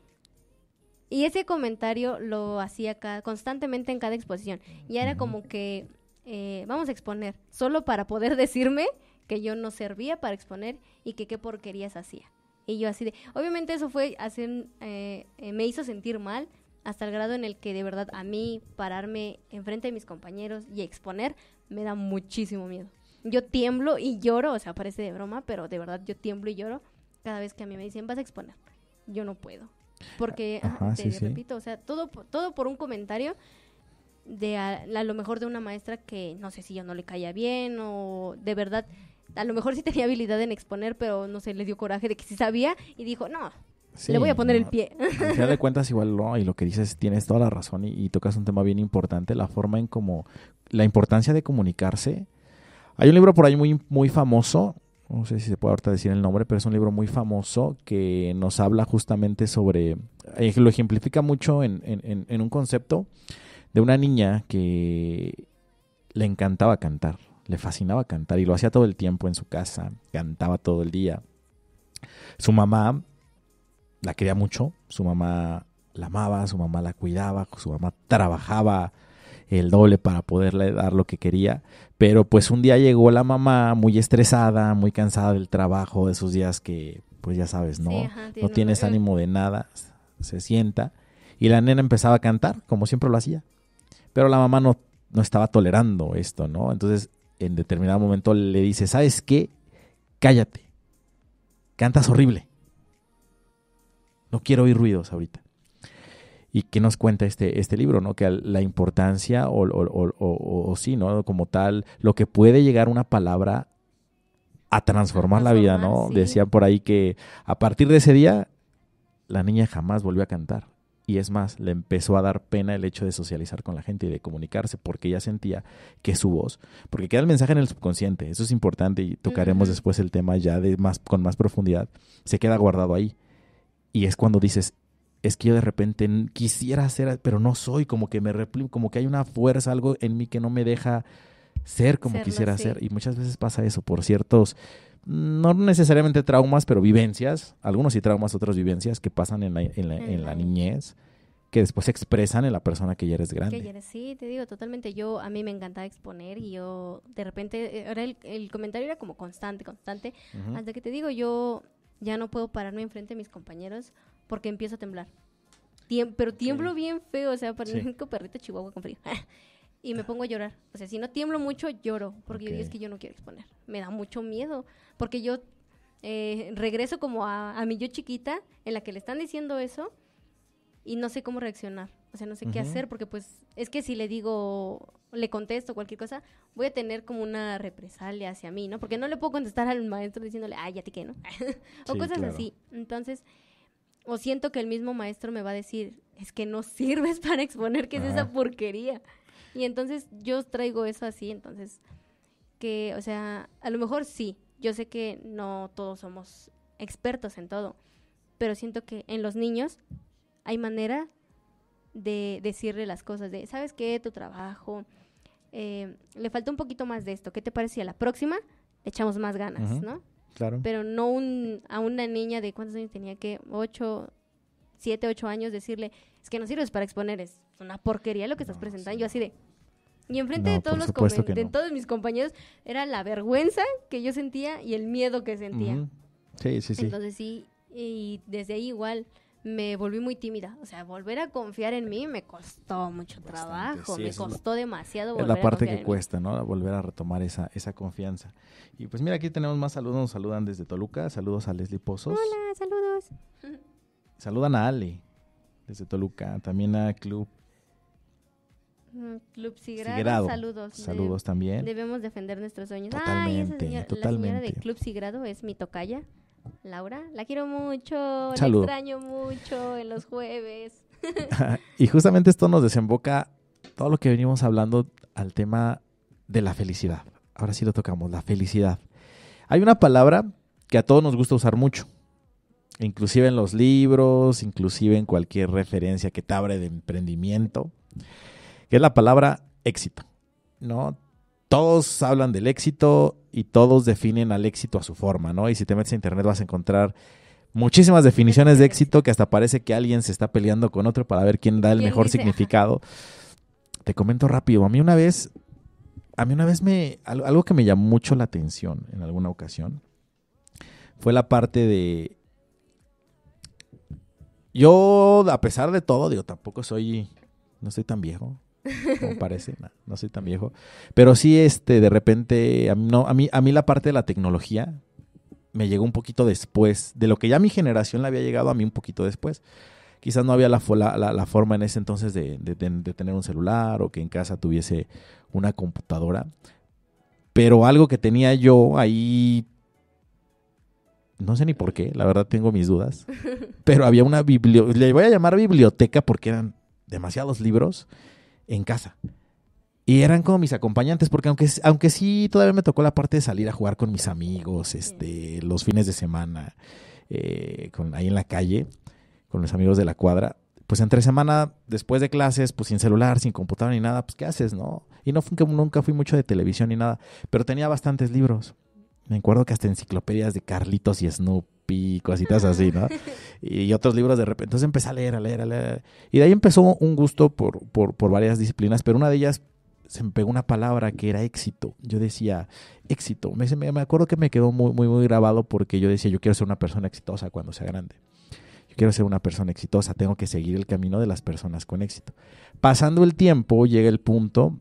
Y ese comentario lo hacía constantemente en cada exposición. Y era como que, eh, vamos a exponer, solo para poder [LAUGHS] decirme que yo no servía para exponer y que qué porquerías hacía. Y yo así de, obviamente eso fue, hacer, eh, eh, me hizo sentir mal, hasta el grado en el que de verdad a mí pararme enfrente de mis compañeros y exponer me da muchísimo miedo. Yo tiemblo y lloro, o sea, parece de broma, pero de verdad yo tiemblo y lloro cada vez que a mí me dicen vas a exponer. Yo no puedo. Porque, ah, te repito, o sea, todo, todo por un comentario de a, a, lo mejor de una maestra que no sé si yo no le caía bien o de verdad, a lo mejor sí tenía habilidad en exponer, pero no sé, le dio coraje de que sí sabía y dijo, no, le voy a poner el pie. Al de cuentas, igual no, y lo que dices, tienes toda la razón y, tocas un tema bien importante, la forma en cómo, la importancia de comunicarse. Hay un libro por ahí muy, muy famoso, no sé si se puede ahorita decir el nombre, pero es un libro muy famoso que nos habla justamente sobre, eh, lo ejemplifica mucho en, en un concepto de una niña que le encantaba cantar, le fascinaba cantar y lo hacía todo el tiempo en su casa, cantaba todo el día. Su mamá la quería mucho, su mamá la amaba, su mamá la cuidaba, su mamá trabajaba el doble para poderle dar lo que quería, pero pues un día llegó la mamá muy estresada, muy cansada del trabajo, de esos días que pues ya sabes, no, no tienes ánimo de nada, se sienta y la nena empezaba a cantar como siempre lo hacía, pero la mamá no, no estaba tolerando esto, ¿no? Entonces en determinado momento le dice, ¿sabes qué? Cállate, cantas horrible no quiero oír ruidos ahorita. ¿Y qué nos cuenta este, este libro? ¿no? Que la importancia o, o, sí, ¿no? como tal, lo que puede llegar una palabra a transformar, la vida, ¿no? Decía por ahí que a partir de ese día la niña jamás volvió a cantar. Y es más, le empezó a dar pena el hecho de socializar con la gente y de comunicarse, porque ella sentía que su voz, porque queda el mensaje en el subconsciente, eso es importante y tocaremos después el tema ya de más, con más profundidad, se queda guardado ahí. Y es cuando dices, es que yo de repente quisiera ser, pero no soy, como que me replico, como que hay una fuerza, algo en mí que no me deja ser como quisiera ser. Y muchas veces pasa eso por ciertos, no necesariamente traumas, pero vivencias, algunos sí traumas, otras vivencias que pasan en la, niñez que después se expresan en la persona que ya eres grande. sí, te digo, totalmente. Yo, a mí me encantaba exponer y yo, de repente, era eh, el, comentario era como constante, constante. Hasta que te digo, yo ya no puedo pararme enfrente de mis compañeros porque empiezo a temblar. pero tiemblo bien feo, o sea, para sí. un perrito chihuahua con frío. [LAUGHS] y me pongo a llorar. O sea, si no tiemblo mucho, lloro, porque yo es que yo no quiero exponer. Me da mucho miedo, porque yo eh, regreso como a, a mi yo chiquita, en la que le están diciendo eso, y no sé cómo reaccionar. O sea, no sé qué hacer porque pues es que si le digo, le contesto cualquier cosa, voy a tener como una represalia hacia mí, ¿no? Porque no le puedo contestar al maestro diciéndole, ay, ya te qué, ¿no? [LAUGHS] o cosas así. Entonces, o siento que el mismo maestro me va a decir, es que no [LAUGHS] sirves para exponer que es esa porquería. Y entonces yo traigo eso así, entonces, que, o sea, a lo mejor sí, yo sé que no todos somos expertos en todo, pero siento que en los niños hay manera de decirle las cosas de, ¿sabes qué? Tu trabajo, eh, le falta un poquito más de esto, ¿qué te parecía? La próxima echamos más ganas, ¿no? Claro. Pero no un, a una niña de cuántos años tenía que, ocho, siete, ocho años, decirle, es que no sirves para exponer, es una porquería lo que estás presentando. Yo así de, y enfrente de todos los de todos mis compañeros era la vergüenza que yo sentía y el miedo que sentía. Sí, sí, sí. Entonces sí, y desde ahí igual me volví muy tímida. O sea, volver a confiar en mí me costó mucho trabajo, me costó demasiado. Volver es la parte que cuesta, ¿no? Volver a retomar esa, esa confianza. Y pues mira, aquí tenemos más saludos, nos saludan desde Toluca, saludos a Leslie Pozos. Hola, saludos. Saludan a Ale, desde Toluca, también a Club mm, Club Sigrado, saludos. Saludos también. Debemos defender nuestros sueños. Totalmente, Ay, totalmente. la señora de Club Sigrado es mi tocaya. Laura, la quiero mucho, Salud. la extraño mucho en los jueves. [LAUGHS] y justamente esto nos desemboca todo lo que venimos hablando al tema de la felicidad. Ahora sí lo tocamos, la felicidad. Hay una palabra que a todos nos gusta usar mucho, inclusive en los libros, inclusive en cualquier referencia que te abre de emprendimiento, que es la palabra éxito. ¿no? todos hablan del éxito y todos definen al éxito a su forma, ¿no? Y si te metes a internet vas a encontrar muchísimas definiciones de éxito que hasta parece que alguien se está peleando con otro para ver quién da el mejor significado. Te comento rápido, a mí una vez, a mí una vez me, algo que me llamó mucho la atención en alguna ocasión fue la parte de... Yo, a pesar de todo, digo, tampoco soy, no soy tan viejo, no parece, no, soy tan viejo. Pero sí, este, de repente, a mí, a, mí, la parte de la tecnología me llegó un poquito después, de lo que ya mi generación le había llegado a mí un poquito después. Quizás no había la, forma en ese entonces de, de tener un celular o que en casa tuviese una computadora. Pero algo que tenía yo ahí no sé ni por qué, la verdad tengo mis dudas, [LAUGHS] pero había una biblioteca, le voy a llamar biblioteca porque eran demasiados libros en casa. Y eran como mis acompañantes, porque aunque, aunque sí todavía me tocó la parte de salir a jugar con mis amigos, este, los fines de semana, eh, con, ahí en la calle, con los amigos de la cuadra, pues entre semana, después de clases, pues sin celular, sin computadora ni nada, pues ¿qué haces, no? Y no fue, nunca fui mucho de televisión ni nada, pero tenía bastantes libros. Me acuerdo que hasta enciclopedias de Carlitos y Snoopy, cositas así, ¿no? [LAUGHS] y otros libros de repente. Entonces empecé a leer, a leer, a leer. Y de ahí empezó un gusto por, por, varias disciplinas, pero una de ellas se me pegó una palabra que era éxito. Yo decía, éxito. Me, me, acuerdo que me quedó muy, muy, muy grabado porque yo decía, yo quiero ser una persona exitosa cuando sea grande. Yo quiero ser una persona exitosa, tengo que seguir el camino de las personas con éxito. Pasando el tiempo, llega el punto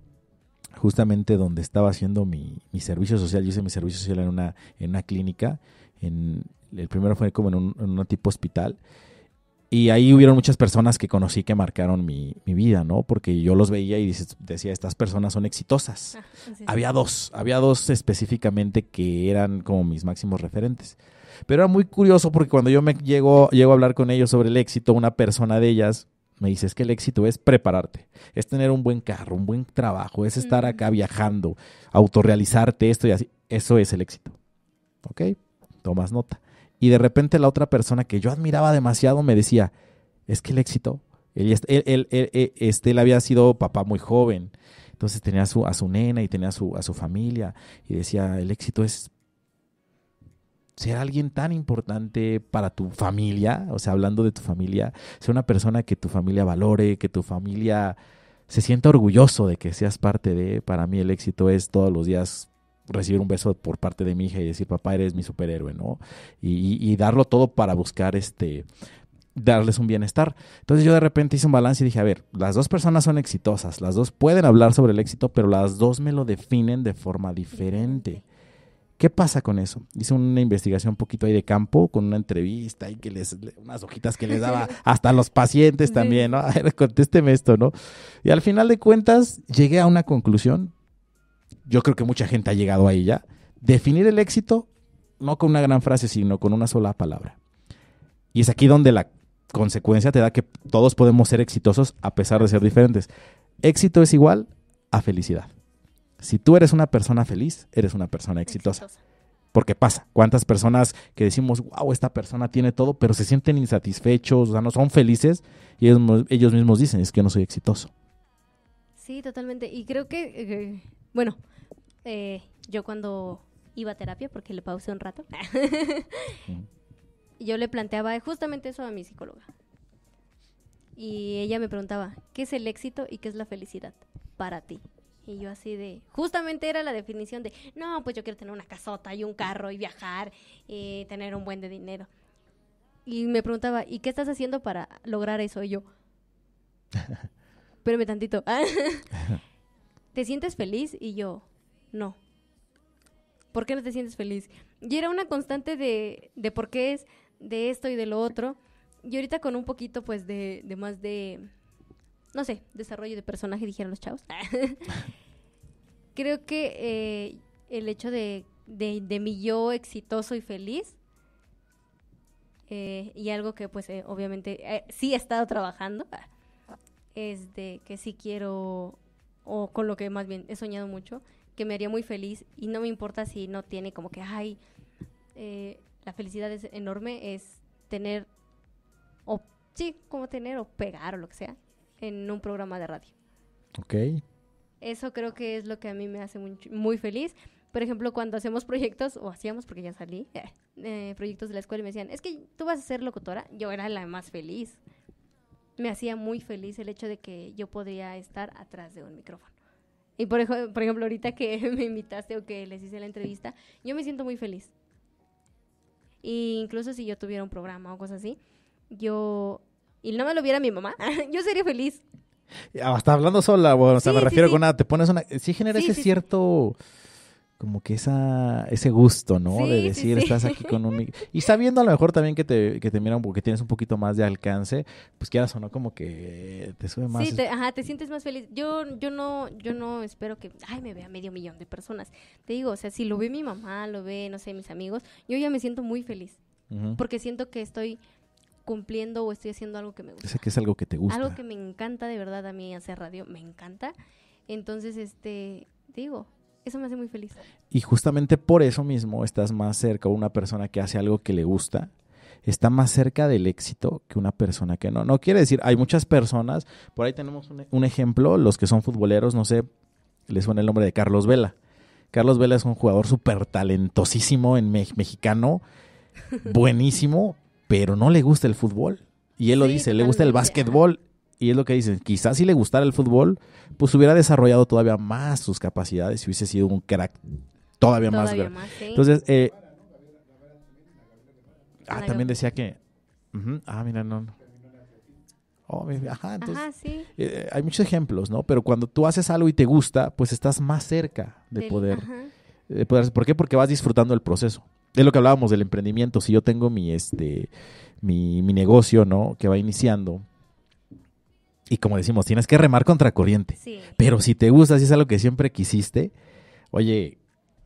justamente donde estaba haciendo mi, servicio social. Yo hice mi servicio social en una, en una clínica en, el primero fue como en un, tipo hospital. Y ahí hubieron muchas personas que conocí que marcaron mi, vida, ¿no? Porque yo los veía y decía, estas personas son exitosas. Ah, había dos, había dos específicamente que eran como mis máximos referentes. Pero era muy curioso porque cuando yo me llego, llego a hablar con ellos sobre el éxito, una persona de ellas me dice, es que el éxito es prepararte, es tener un buen carro, un buen trabajo, es estar acá viajando, autorrealizarte, esto y así. Eso es el éxito. ¿Ok? Tomas nota y de repente la otra persona que yo admiraba demasiado me decía, es que el éxito, él, él, él, este, él había sido papá muy joven, entonces tenía a su, a su nena y tenía a su, a su familia y decía, el éxito es ser alguien tan importante para tu familia, o sea, hablando de tu familia, ser una persona que tu familia valore, que tu familia se sienta orgulloso de que seas parte de, para mí el éxito es todos los días recibir un beso por parte de mi hija y decir, papá, eres mi superhéroe, ¿no? Y, darlo todo para buscar este darles un bienestar. Entonces yo de repente hice un balance y dije, a ver, las dos personas son exitosas, las dos pueden hablar sobre el éxito, pero las dos me lo definen de forma diferente. ¿Qué pasa con eso? Hice una investigación un poquito ahí de campo con una entrevista y que les unas hojitas que les daba [LAUGHS] hasta los pacientes también, ¿no? [LAUGHS] A ver, contésteme esto, ¿no? Y al final de cuentas llegué a una conclusión yo creo que mucha gente ha llegado ahí ya. Definir el éxito no con una gran frase, sino con una sola palabra. Y es aquí donde la consecuencia te da que todos podemos ser exitosos a pesar de ser diferentes. Éxito es igual a felicidad. Si tú eres una persona feliz, eres una persona exitosa. Porque pasa, cuántas personas que decimos, wow, esta persona tiene todo, pero se sienten insatisfechos, o sea, no son felices, y ellos, mismos dicen, es que no soy exitoso. Sí, totalmente. Y creo que, eh, bueno, eh, yo cuando iba a terapia, porque le pausé un rato, [LAUGHS] yo le planteaba justamente eso a mi psicóloga. Y ella me preguntaba, ¿qué es el éxito y qué es la felicidad para ti? Y yo así de, justamente era la definición de, no, pues yo quiero tener una casota y un carro y viajar y eh, tener un buen de dinero. Y me preguntaba, ¿y qué estás haciendo para lograr eso? Y yo, [LAUGHS] espérame tantito, [LAUGHS] ¿te sientes feliz? Y yo, no. ¿Por qué no te sientes feliz? Y era una constante de, por qué es, de esto y de lo otro. Y ahorita con un poquito, pues, de, más de, no sé, desarrollo de personaje, dijeron los chavos. [LAUGHS] Creo que eh, el hecho de, de, mi yo exitoso y feliz, eh, y algo que pues eh, obviamente sí he estado trabajando, es de que sí quiero, o con lo que más bien he soñado mucho, que me haría muy feliz y no me importa si no tiene como que, ay, eh, la felicidad es enorme, es tener, o sí, como tener o pegar o lo que sea, en un programa de radio. Ok. Eso creo que es lo que a mí me hace muy, feliz. Por ejemplo, cuando hacemos proyectos, o hacíamos porque ya salí, [LAUGHS] eh, proyectos de la escuela y me decían, es que tú vas a ser locutora, yo era la más feliz. Me hacía muy feliz el hecho de que yo podría estar atrás de un micrófono. Y por, por ejemplo, ahorita que [LAUGHS] me invitaste o que les hice la entrevista, yo me siento muy feliz. Y incluso si yo tuviera un programa o cosas así, yo... Y no me lo viera mi mamá, [LAUGHS] yo sería feliz. Está ah, hablando sola, bueno, o sea, me refiero con nada, te pones una... Sí genera ese cierto como que esa, ese gusto, ¿no? de decir, estás aquí con un... Y sabiendo a lo mejor también que te, miran, porque tienes un poquito más de alcance, pues quieras o no, como que te sube más. Sí, te, ajá, te sientes más feliz. Yo, yo no, yo no espero que, ay, me vea medio millón de personas. Te digo, o sea, si lo ve mi mamá, lo ve, no sé, mis amigos, yo ya me siento muy feliz. Porque siento que estoy cumpliendo o estoy haciendo algo que me gusta. que es algo que te gusta. Algo que me encanta de verdad a mí hacer radio, me encanta. Entonces, este, digo, eso me hace muy feliz. Y justamente por eso mismo estás más cerca una persona que hace algo que le gusta, está más cerca del éxito que una persona que no. No quiere decir, hay muchas personas, por ahí tenemos un, e, ejemplo, los que son futboleros, no sé, les suena el nombre de Carlos Vela. Carlos Vela es un jugador súper talentosísimo en mexicano, [LAUGHS] buenísimo, pero no le gusta el fútbol. Y él lo dice, le gusta el básquetbol y es lo que dicen, quizás si le gustara el fútbol, pues hubiera desarrollado todavía más sus capacidades y hubiese sido un crack todavía, más. Entonces, eh, ah, también decía que, ah, mira, no, oh, ajá, entonces, sí. Eh, hay muchos ejemplos, ¿no? Pero cuando tú haces algo y te gusta, pues estás más cerca de, poder, de poder. ¿Por qué? Porque vas disfrutando el proceso. Es lo que hablábamos del emprendimiento. Si yo tengo mi, este, mi, mi negocio, ¿no? Que va iniciando y como decimos, tienes que remar contra corriente. Pero si te gusta, si es algo que siempre quisiste, oye.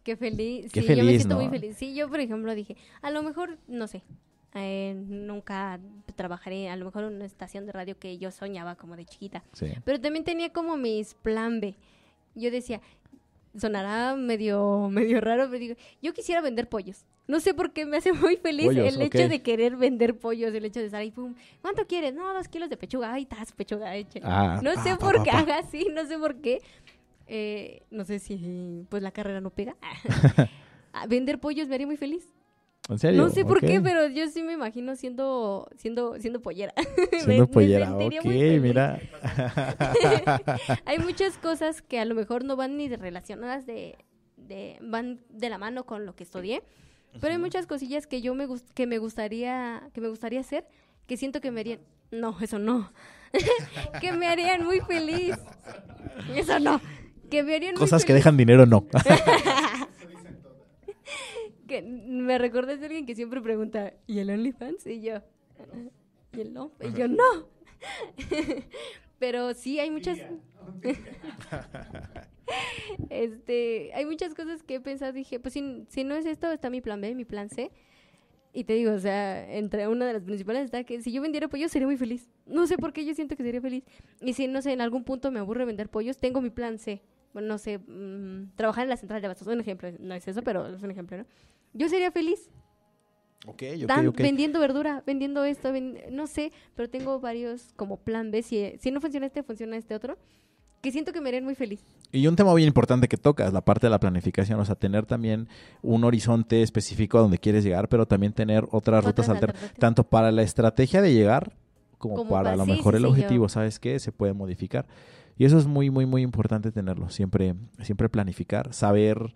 Qué feliz. Qué feliz, yo me siento muy feliz. Sí, yo, por ejemplo, dije, a lo mejor, no sé, eh, nunca trabajaré, a lo mejor en una estación de radio que yo soñaba como de chiquita. Pero también tenía como mis plan B. Yo decía, sonará medio, [LAUGHS] medio raro, pero digo, yo quisiera vender pollos. No sé por qué me hace muy feliz el hecho de querer vender pollos, el hecho de estar ahí, pum, ¿cuánto quieres? No, dos kilos de pechuga, ay, estás, pechuga, hecha. Ah, no sé por qué haga así, no sé por qué. Eh, no sé si, pues, la carrera no pega. [LAUGHS] Ah, vender pollos me haría muy feliz. ¿En serio? No sé por qué, pero yo sí me imagino siendo siendo siendo pollera. [LAUGHS] Siendo pollera, mira. [LAUGHS] Hay muchas cosas que a lo mejor no van ni relacionadas de, de van de la mano con lo que estudié, pero hay muchas cosillas que yo me que me gustaría que me gustaría hacer que siento que me harían no, eso no. [LAUGHS] que me harían muy feliz. Eso no. Que me harían Cosas que dejan dinero no. [LAUGHS] que me recordas de alguien que siempre pregunta, ¿y el OnlyFans? Y yo, ¿y el no? Y yo, no. Pero sí, hay muchas... [LAUGHS] [LAUGHS] este, hay muchas cosas que he pensado, dije, pues si, no es esto, está mi plan B, mi plan C. Y te digo, o sea, entre una de las principales está que si yo vendiera pollos sería muy feliz. No sé por qué yo siento que sería feliz. Y si, no sé, en algún punto me aburre vender pollos, tengo mi plan C. Bueno, no sé, mm, trabajar en la central de abastos, un ejemplo, no es eso, pero es un ejemplo, ¿no? Yo sería feliz. Okay, vendiendo verdura, vendiendo esto, no sé, pero tengo varios como plan B. Si, si no funciona este, funciona este otro que siento que me haré muy feliz. Y un tema muy importante que tocas, la parte de la planificación, o sea, tener también un horizonte específico a donde quieres llegar, pero también tener otras, rutas alternativas, tanto para la estrategia de llegar como, para, a lo mejor el objetivo, ¿sabes qué? Se puede modificar. Y eso es muy, muy, muy importante tenerlo, siempre, siempre planificar, saber,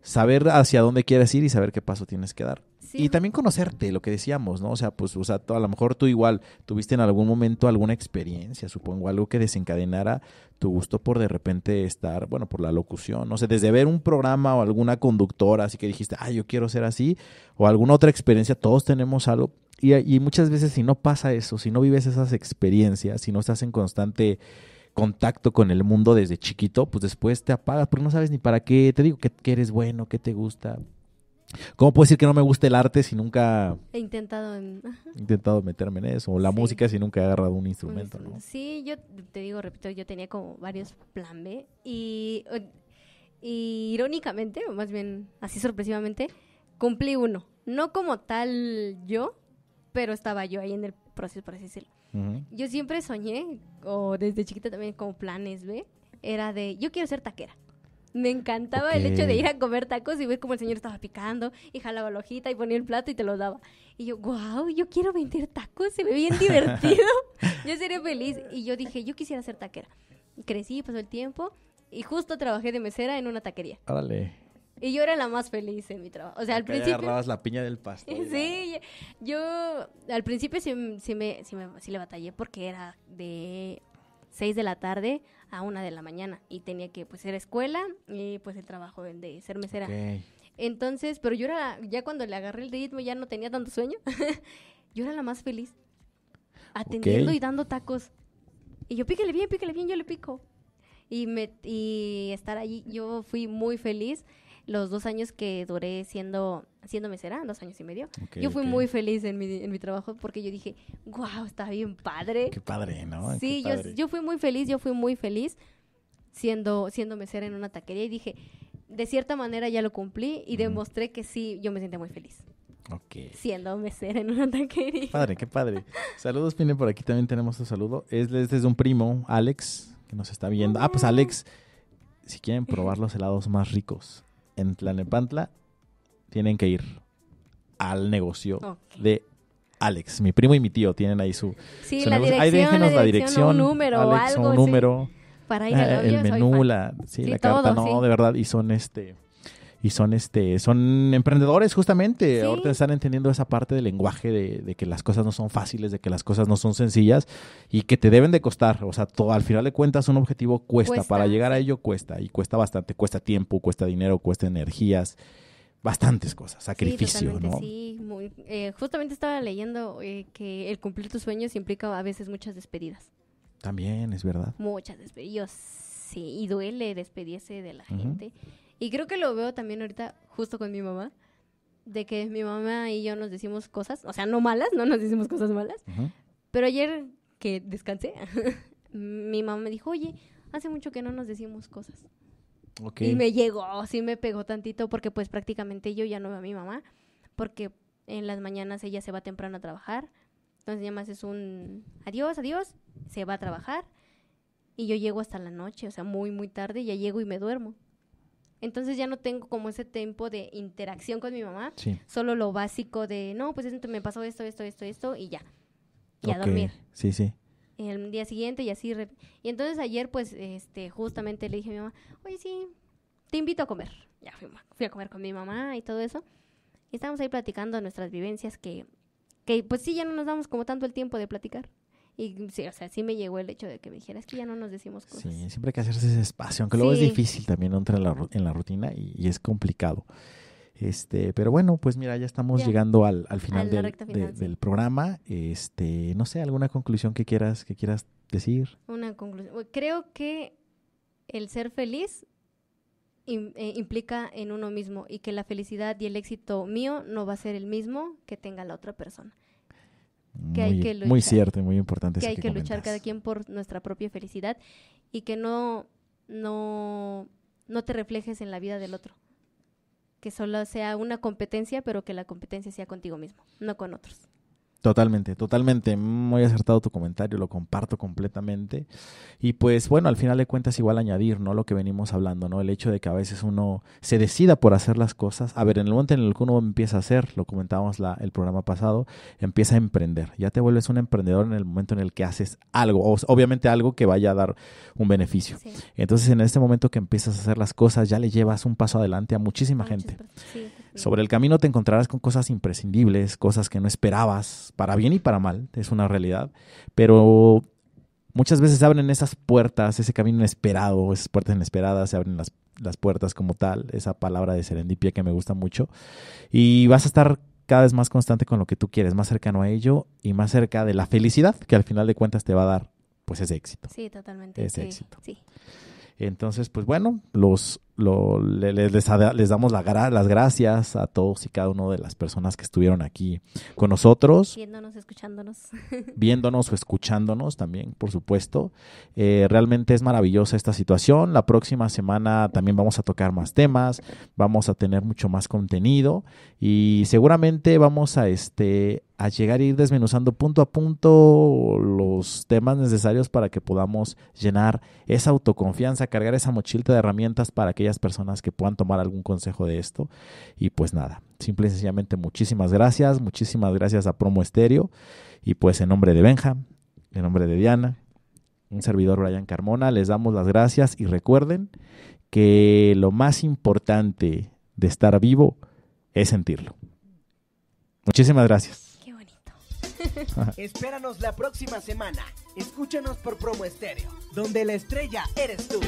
saber hacia dónde quieres ir y saber qué paso tienes que dar. Y también conocerte, lo que decíamos, ¿no? O sea, pues, o sea, a lo mejor tú igual tuviste en algún momento alguna experiencia, supongo, algo que desencadenara tu gusto por de repente estar, bueno, por la locución, no sé, desde ver un programa o alguna conductora, así que dijiste, ah, yo quiero ser así, o alguna otra experiencia, todos tenemos algo. Y, muchas veces si no pasa eso, si no vives esas experiencias, si no estás en constante contacto con el mundo desde chiquito, pues después te apagas, porque no sabes ni para qué, te digo que, que eres bueno, que te gusta, ¿Cómo puedo decir que no me gusta el arte si nunca he intentado, intentado meterme en eso? O la música si nunca he agarrado un instrumento, ¿no? Sí, yo te digo, repito, yo tenía como varios plan B y, irónicamente, o más bien así sorpresivamente, cumplí uno. No como tal yo, pero estaba yo ahí en el proceso, por así decirlo. Yo siempre soñé, o desde chiquita también como planes B, era de, yo quiero ser taquera me encantaba el hecho de ir a comer tacos y ver cómo el señor estaba picando y jalaba la hojita y ponía el plato y te lo daba. Y yo, wow, yo quiero vender tacos, se ve bien divertido. [LAUGHS] yo sería feliz. Y yo dije, yo quisiera ser taquera. Crecí, pasó el tiempo y justo trabajé de mesera en una taquería. Y yo era la más feliz en mi trabajo. O sea, al principio... agarrabas la piña del pasto. [LAUGHS] sí, yo al principio sí, me, me sí le batallé porque era de 6 de la tarde a una de la mañana y tenía que pues ir escuela y pues el trabajo de ser mesera. Entonces, pero yo era, ya cuando le agarré el ritmo ya no tenía tanto sueño, [LAUGHS] yo era la más feliz, atendiendo y dando tacos. Y yo píquele bien, píquele bien, yo le pico. Y, me, y estar allí, yo fui muy feliz los dos años que duré siendo, siendo mesera, dos años y medio, yo fui muy feliz en mi, en mi trabajo porque yo dije, wow, está bien padre. Qué padre, ¿no? Sí, yo, fui muy feliz, yo fui muy feliz siendo, siendo mesera en una taquería y dije, de cierta manera ya lo cumplí y demostré que sí, yo me siento muy feliz. Ok. Siendo mesera en una taquería. Padre, qué padre. Saludos, Pine, por aquí también tenemos un saludo. Es desde un primo, Alex, que nos está viendo. Ah, pues Alex, si quieren probar los helados más ricos en Tlanepantla tienen que ir al negocio de Alex. Mi primo y mi tío tienen ahí su, sí, la Ahí déjenos la dirección. Un número o algo, un número. Para ir ah, El menú, la, la carta, no, de verdad. Y son este y son este son emprendedores justamente ahorita están entendiendo esa parte del lenguaje de, que las cosas no son fáciles de que las cosas no son sencillas y que te deben de costar o sea todo, al final de cuentas un objetivo cuesta. para llegar a ello cuesta y cuesta bastante cuesta tiempo cuesta dinero cuesta energías bastantes cosas, sacrificio, sí, ¿no? Eh, justamente estaba leyendo eh, que el cumplir tus sueños implica a veces muchas despedidas. También, es verdad. Muchas despedidas, sí, y duele despedirse de la gente. Y creo que lo veo también ahorita justo con mi mamá, de que mi mamá y yo nos decimos cosas, o sea, no malas, no nos decimos cosas malas, pero ayer que descansé, [LAUGHS] mi mamá me dijo, oye, hace mucho que no nos decimos cosas. Y me llegó, sí me pegó tantito porque pues prácticamente yo ya no veo a mi mamá, porque en las mañanas ella se va temprano a trabajar, entonces ya más es un adiós, adiós, se va a trabajar y yo llego hasta la noche, o sea, muy, muy tarde, ya llego y me duermo. Entonces ya no tengo como ese tiempo de interacción con mi mamá, solo lo básico de, no, pues me pasó esto, esto, esto, esto y ya. Y a dormir. Sí, sí. el día siguiente y así. Y entonces ayer pues este justamente le dije a mi mamá, "Oye, sí, te invito a comer." Ya fui, a comer con mi mamá y todo eso. Y estábamos ahí platicando nuestras vivencias que pues sí ya no nos damos como tanto el tiempo de platicar. Y sí, o sea, sí me llegó el hecho de que me dijeras que ya no nos decimos cosas. Sí, siempre hay que hacerse ese espacio, aunque luego es difícil también entrar en la, rutina y, es complicado. Este, pero bueno, pues mira, ya estamos llegando al, final, del, del, programa. Este, no sé, alguna conclusión que quieras, que quieras decir. Una conclusión. Creo que el ser feliz eh, implica en uno mismo y que la felicidad y el éxito mío no va a ser el mismo que tenga la otra persona que muy, hay cierto y muy importante. Que hay que, que luchar cada quien por nuestra propia felicidad y que no, no, no te reflejes en la vida del otro. Que solo sea una competencia, pero que la competencia sea contigo mismo, no con otros. Totalmente, totalmente. Muy acertado tu comentario, lo comparto completamente. Y pues bueno, al final de cuentas igual añadir, ¿no? Lo que venimos hablando, ¿no? El hecho de que a veces uno se decida por hacer las cosas. A ver, en el momento en el que uno empieza a hacer, lo comentábamos la, el programa pasado, empieza a emprender. Ya te vuelves un emprendedor en el momento en el que haces algo, obviamente algo que vaya a dar un beneficio. Entonces, en este momento que empiezas a hacer las cosas, ya le llevas un paso adelante a muchísima gente. Sí. Sobre el camino te encontrarás con cosas imprescindibles, cosas que no esperabas, para bien y para mal, es una realidad, pero muchas veces abren esas puertas, ese camino inesperado, esas puertas inesperadas, se abren las, puertas como tal, esa palabra de serendipia que me gusta mucho, y vas a estar cada vez más constante con lo que tú quieres, más cercano a ello y más cerca de la felicidad que al final de cuentas te va a dar pues ese éxito. Sí, totalmente. Ese éxito. Entonces, pues bueno, los les, les, damos las gracias a todos y cada una de las personas que estuvieron aquí con nosotros. Viéndonos, escuchándonos. [LAUGHS] Viéndonos o escuchándonos también, por supuesto. Eh, realmente es maravillosa esta situación. La próxima semana también vamos a tocar más temas, vamos a tener mucho más contenido y seguramente vamos a, este, a llegar a ir desmenuzando punto a punto los temas necesarios para que podamos llenar esa autoconfianza, cargar esa mochilita de herramientas para que personas que puedan tomar algún consejo de esto. Y pues nada, simple y sencillamente muchísimas gracias, muchísimas gracias a Promo Estéreo y pues en nombre de Benja, en nombre de Diana, un servidor Brian Carmona, les damos las gracias y recuerden que lo más importante de estar vivo es sentirlo. Muchísimas gracias. Qué bonito. [LAUGHS] Espéranos la próxima semana. Escúchanos por Promo Estéreo, donde la estrella eres tú.